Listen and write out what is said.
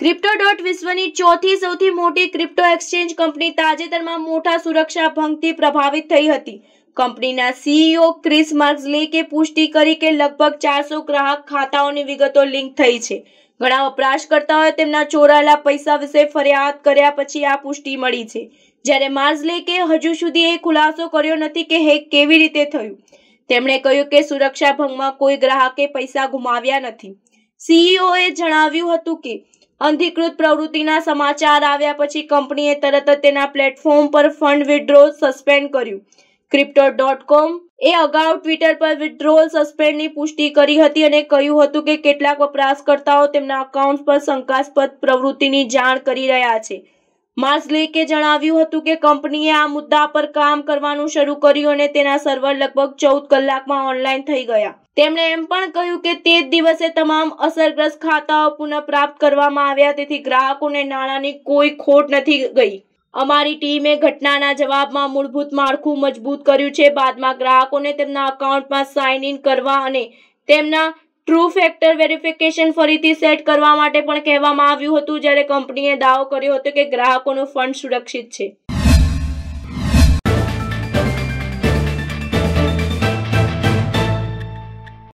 crypto dot વિશ્વની ચોથી સૌથી મોટી ક્રિપ્ટો એક્સચેન્જ કંપની તાજેતરમાં મોટા સુરક્ષા ભંગથી પ્રભાવિત થઈ હતી કંપનીના સીઈઓ ક્રિસ માર્ક્સલેકે પુષ્ટિ કરી કે લગભગ ચારસો ગ્રાહક ખાતાઓની વિગતો લિંક થઈ છે ઘણા વપરાશકર્તાઓએ તેમના ચોરાયેલા પૈસા વિશે ફરિયાદ કર્યા પછી આ પુષ્ટિ મળી છે જ્યારે માર્ઝલેકે હજુ સુધી એ ખુલાસો કર્યો નથી કે હેક કેવી રીતે થયું તેમણે કહ્યું કે સુરક્ષા ભંગમાં કોઈ ગ્રાહકે પૈસા ગુમાવ્યા નથી સીઈઓએ જણાવ્યું હતું કે અનધિકૃત પ્રવૃત્તિના સમાચાર આવ્યા પછી કંપનીએ તરત જ તેના પ્લેટફોર્મ પર ફંડ વિડ્રો સસ્પેન્ડ કર્યું ક્રિપ્ટો ડોટ કોમ એ અગાઉ ટ્વિટર પર વિડ્રોલ સસ્પેન્ડની પુષ્ટિ કરી હતી અને કહ્યું હતું કે કેટલાક વપરાશકર્તાઓ તેમના એકાઉન્ટ પર શંકાસ્પદ પ્રવૃત્તિની જાણ કરી રહ્યા છે માર્સલેકે જણાવ્યું હતું કે કંપનીએ આ મુદ્દા પર કામ કરવાનું શરૂ કર્યું અને તેના સર્વર લગભગ ચૌદ કલાકમાં ઓનલાઈન થઈ ગયા તેમણે એમ પણ કહ્યું કે તે જ દિવસે તમામ અસરગ્રસ્ત ખાતાઓ પુનઃપ્રાપ્ત કરવામાં આવ્યા તેથી ગ્રાહકોને નાણાંની કોઈ ખોટ નથી ગઈ અમારી ટીમે ઘટનાના જવાબમાં મૂળભૂત માળખું મજબૂત કર્યું છે બાદમાં ગ્રાહકોને તેમના અકાઉન્ટમાં સાઇન ઇન કરવા અને તેમના ટ્રુ ફેક્ટર વેરિફિકેશન ફરીથી સેટ કરવા માટે પણ કહેવામાં આવ્યું હતું જ્યારે કંપનીએ દાવો કર્યો હતો કે ગ્રાહકોનો ફંડ સુરક્ષિત છે